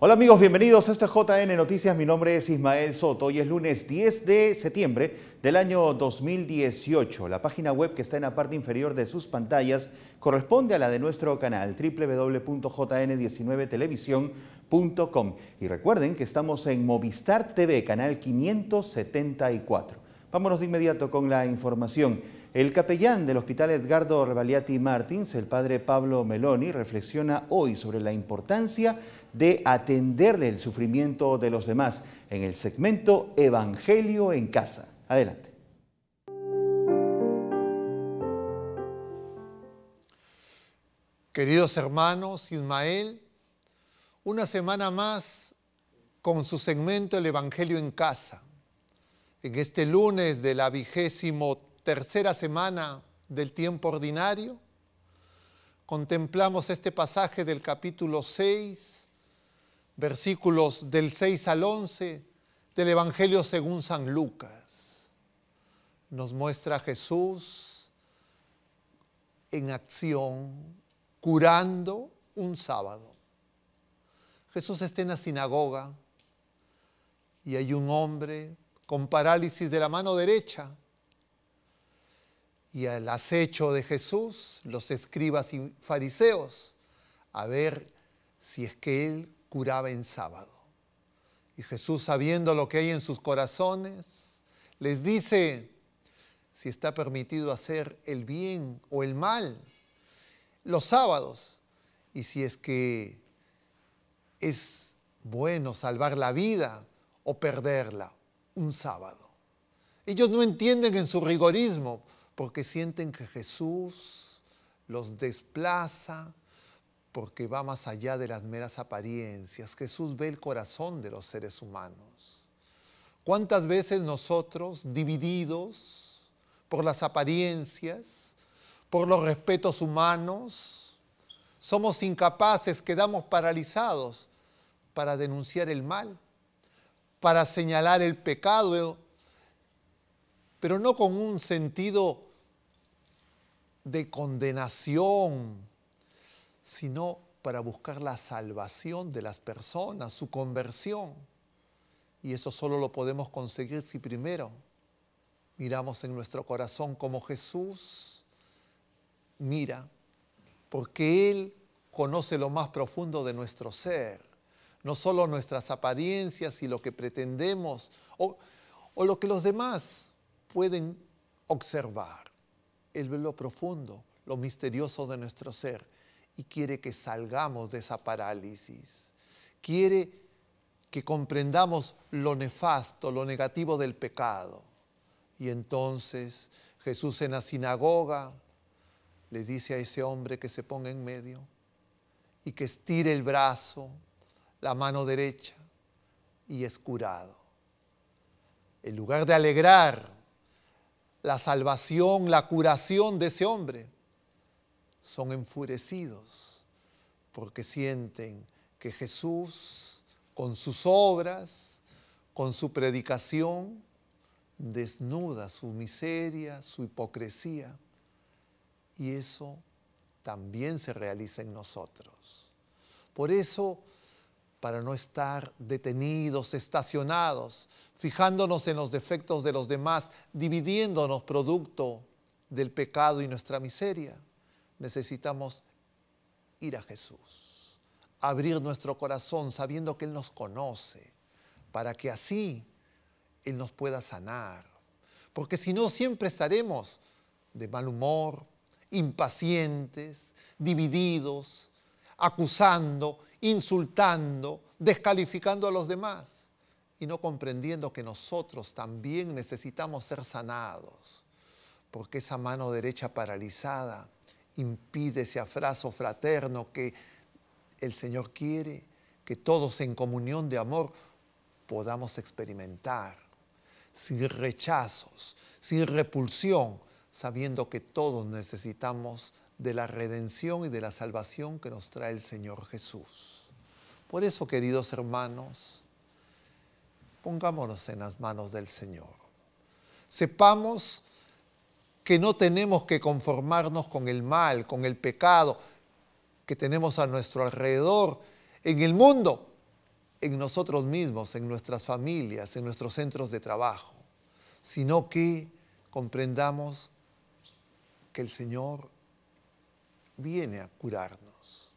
Hola amigos, bienvenidos a este JN Noticias. Mi nombre es Ismael Soto y es lunes 10 de septiembre del año 2018. La página web que está en la parte inferior de sus pantallas corresponde a la de nuestro canal www.jn19televisión.com. Y recuerden que estamos en Movistar TV, canal 574. Vámonos de inmediato con la información. El capellán del Hospital Edgardo Revaliati Martins, el padre Pablo Meloni, reflexiona hoy sobre la importancia de atenderle el sufrimiento de los demás en el segmento Evangelio en Casa. Adelante. Queridos hermanos, Ismael, una semana más con su segmento El Evangelio en Casa. En este lunes de la vigésimo tercera semana del tiempo ordinario. Contemplamos este pasaje del capítulo 6, versículos del 6 al 11 del Evangelio según San Lucas. Nos muestra a Jesús en acción, curando un sábado. Jesús está en la sinagoga y hay un hombre con parálisis de la mano derecha y al acecho de Jesús, los escribas y fariseos, a ver si es que él curaba en sábado. Y Jesús, sabiendo lo que hay en sus corazones, les dice si está permitido hacer el bien o el mal los sábados y si es que es bueno salvar la vida o perderla un sábado. Ellos no entienden en su rigorismo, porque sienten que Jesús los desplaza, porque va más allá de las meras apariencias. Jesús ve el corazón de los seres humanos. ¿Cuántas veces nosotros, divididos por las apariencias, por los respetos humanos, somos incapaces, quedamos paralizados para denunciar el mal, para señalar el pecado, pero no con un sentido de condenación, sino para buscar la salvación de las personas, su conversión. Y eso solo lo podemos conseguir si primero miramos en nuestro corazón como Jesús mira, porque Él conoce lo más profundo de nuestro ser, no solo nuestras apariencias y lo que pretendemos o, o lo que los demás pueden observar. Él ve lo profundo, lo misterioso de nuestro ser y quiere que salgamos de esa parálisis. Quiere que comprendamos lo nefasto, lo negativo del pecado. Y entonces Jesús en la sinagoga le dice a ese hombre que se ponga en medio y que estire el brazo, la mano derecha, y es curado. En lugar de alegrar la salvación, la curación de ese hombre, son enfurecidos porque sienten que Jesús, con sus obras, con su predicación, desnuda su miseria, su hipocresía. Y eso también se realiza en nosotros. Por eso para no estar detenidos, estacionados, fijándonos en los defectos de los demás, dividiéndonos producto del pecado y nuestra miseria. Necesitamos ir a Jesús, abrir nuestro corazón sabiendo que Él nos conoce, para que así Él nos pueda sanar. Porque si no, siempre estaremos de mal humor, impacientes, divididos, acusando insultando, descalificando a los demás y no comprendiendo que nosotros también necesitamos ser sanados, porque esa mano derecha paralizada impide ese afraso fraterno que el Señor quiere que todos en comunión de amor podamos experimentar, sin rechazos, sin repulsión, sabiendo que todos necesitamos de la redención y de la salvación que nos trae el Señor Jesús. Por eso, queridos hermanos, pongámonos en las manos del Señor. Sepamos que no tenemos que conformarnos con el mal, con el pecado que tenemos a nuestro alrededor, en el mundo, en nosotros mismos, en nuestras familias, en nuestros centros de trabajo, sino que comprendamos que el Señor viene a curarnos,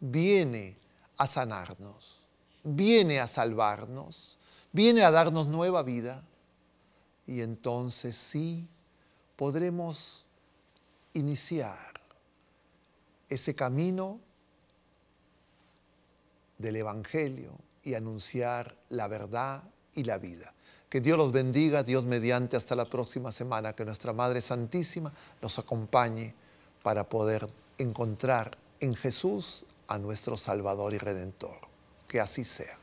viene a sanarnos, viene a salvarnos, viene a darnos nueva vida. Y entonces sí podremos iniciar ese camino del Evangelio y anunciar la verdad y la vida. Que Dios los bendiga, Dios mediante, hasta la próxima semana, que nuestra Madre Santísima los acompañe para poder encontrar en Jesús a nuestro Salvador y Redentor. Que así sea.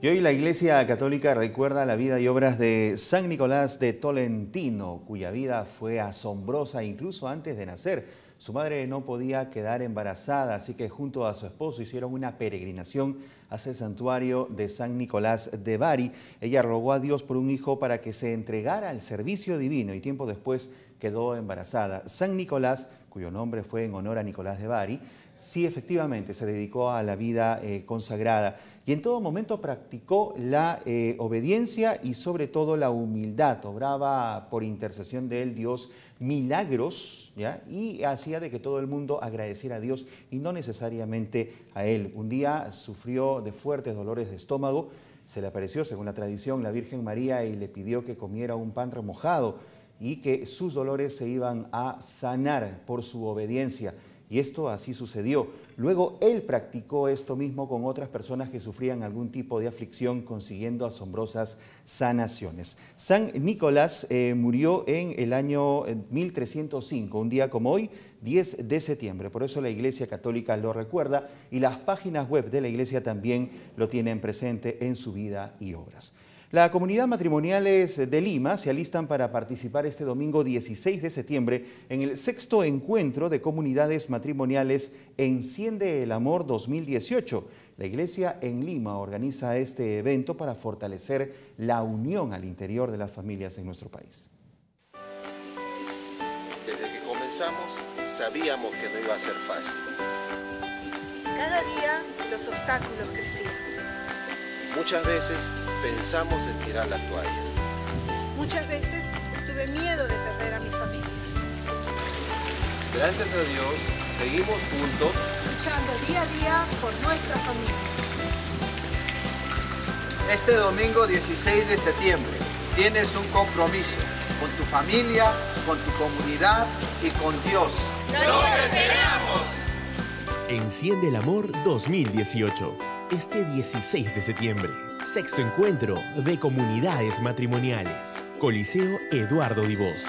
Y hoy la Iglesia Católica recuerda la vida y obras de San Nicolás de Tolentino, cuya vida fue asombrosa incluso antes de nacer su madre no podía quedar embarazada, así que junto a su esposo hicieron una peregrinación hacia el santuario de San Nicolás de Bari. Ella rogó a Dios por un hijo para que se entregara al servicio divino y tiempo después quedó embarazada. San Nicolás, cuyo nombre fue en honor a Nicolás de Bari, sí efectivamente se dedicó a la vida eh, consagrada y en todo momento practicó la eh, obediencia y sobre todo la humildad. Obraba por intercesión de él Dios milagros ¿ya? y hacía de que todo el mundo agradeciera a Dios y no necesariamente a Él. Un día sufrió de fuertes dolores de estómago, se le apareció, según la tradición, la Virgen María y le pidió que comiera un pan remojado y que sus dolores se iban a sanar por su obediencia. Y esto así sucedió. Luego él practicó esto mismo con otras personas que sufrían algún tipo de aflicción, consiguiendo asombrosas sanaciones. San Nicolás eh, murió en el año 1305, un día como hoy, 10 de septiembre. Por eso la Iglesia Católica lo recuerda y las páginas web de la Iglesia también lo tienen presente en su vida y obras. La comunidad matrimoniales de Lima se alistan para participar este domingo 16 de septiembre en el sexto encuentro de comunidades matrimoniales Enciende el Amor 2018. La iglesia en Lima organiza este evento para fortalecer la unión al interior de las familias en nuestro país. Desde que comenzamos sabíamos que no iba a ser fácil. Cada día los obstáculos crecían Muchas veces pensamos en tirar la toalla. Muchas veces tuve miedo de perder a mi familia. Gracias a Dios, seguimos juntos. Luchando día a día por nuestra familia. Este domingo 16 de septiembre tienes un compromiso con tu familia, con tu comunidad y con Dios. ¡Nos Enciende el Amor 2018 este 16 de septiembre. Sexto encuentro de comunidades matrimoniales. Coliseo Eduardo Divos.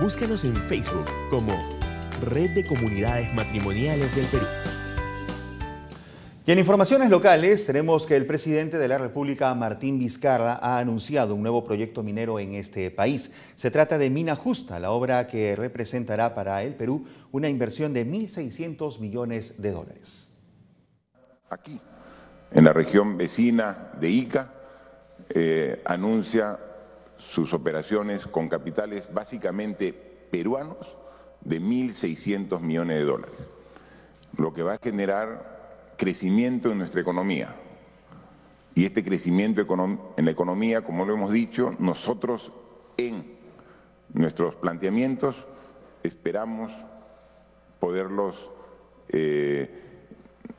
Búscanos en Facebook como Red de Comunidades Matrimoniales del Perú. Y en informaciones locales tenemos que el presidente de la República, Martín Vizcarra, ha anunciado un nuevo proyecto minero en este país. Se trata de Mina Justa, la obra que representará para el Perú una inversión de 1.600 millones de dólares. Aquí, en la región vecina de Ica, eh, anuncia sus operaciones con capitales básicamente peruanos de 1.600 millones de dólares, lo que va a generar crecimiento en nuestra economía. Y este crecimiento en la economía, como lo hemos dicho, nosotros en nuestros planteamientos esperamos poderlos eh,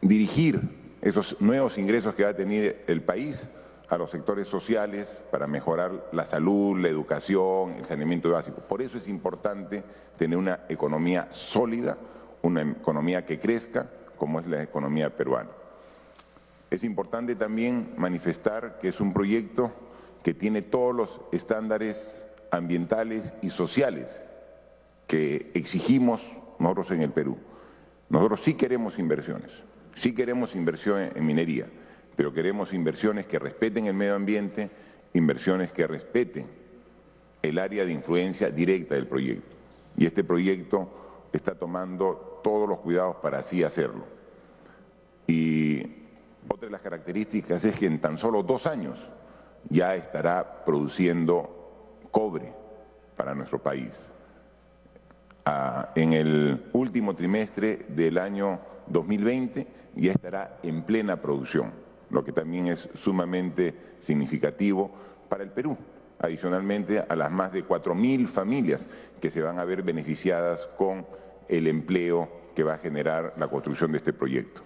dirigir, esos nuevos ingresos que va a tener el país, a los sectores sociales para mejorar la salud, la educación, el saneamiento básico. Por eso es importante tener una economía sólida, una economía que crezca, como es la economía peruana. Es importante también manifestar que es un proyecto que tiene todos los estándares ambientales y sociales que exigimos nosotros en el Perú. Nosotros sí queremos inversiones, sí queremos inversión en minería, pero queremos inversiones que respeten el medio ambiente, inversiones que respeten el área de influencia directa del proyecto. Y este proyecto está tomando todos los cuidados para así hacerlo. Y otra de las características es que en tan solo dos años ya estará produciendo cobre para nuestro país. Ah, en el último trimestre del año 2020 ya estará en plena producción, lo que también es sumamente significativo para el Perú, adicionalmente a las más de 4.000 familias que se van a ver beneficiadas con el empleo que va a generar la construcción de este proyecto.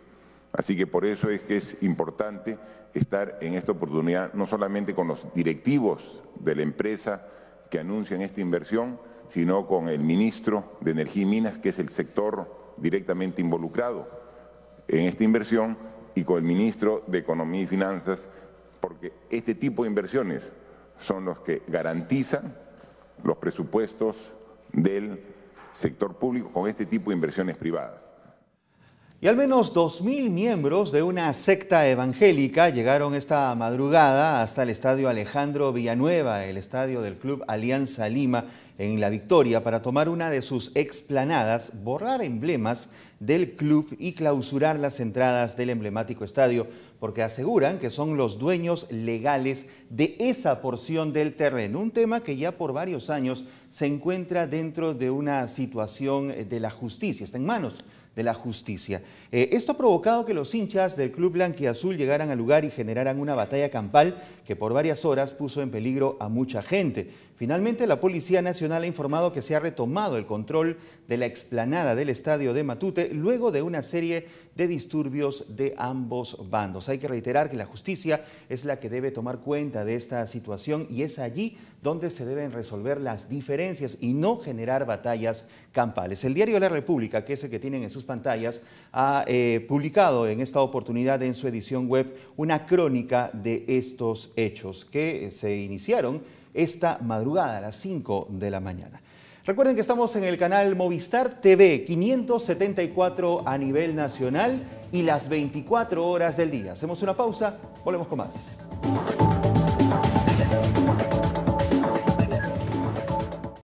Así que por eso es que es importante estar en esta oportunidad, no solamente con los directivos de la empresa que anuncian esta inversión, sino con el ministro de Energía y Minas, que es el sector directamente involucrado en esta inversión, y con el ministro de Economía y Finanzas, porque este tipo de inversiones son los que garantizan los presupuestos del sector público con este tipo de inversiones privadas. Y al menos 2.000 miembros de una secta evangélica llegaron esta madrugada hasta el estadio Alejandro Villanueva, el estadio del club Alianza Lima, en La Victoria, para tomar una de sus explanadas, borrar emblemas del club y clausurar las entradas del emblemático estadio, porque aseguran que son los dueños legales de esa porción del terreno, un tema que ya por varios años se encuentra dentro de una situación de la justicia, está en manos la justicia. Eh, esto ha provocado que los hinchas del Club Blanquiazul llegaran al lugar y generaran una batalla campal que por varias horas puso en peligro a mucha gente. Finalmente, la Policía Nacional ha informado que se ha retomado el control de la explanada del estadio de Matute luego de una serie de disturbios de ambos bandos. Hay que reiterar que la justicia es la que debe tomar cuenta de esta situación y es allí donde se deben resolver las diferencias y no generar batallas campales. El diario La República, que es el que tienen en sus pantallas, ha eh, publicado en esta oportunidad en su edición web una crónica de estos hechos que eh, se iniciaron esta madrugada a las 5 de la mañana. Recuerden que estamos en el canal Movistar TV 574 a nivel nacional y las 24 horas del día. Hacemos una pausa, volvemos con más.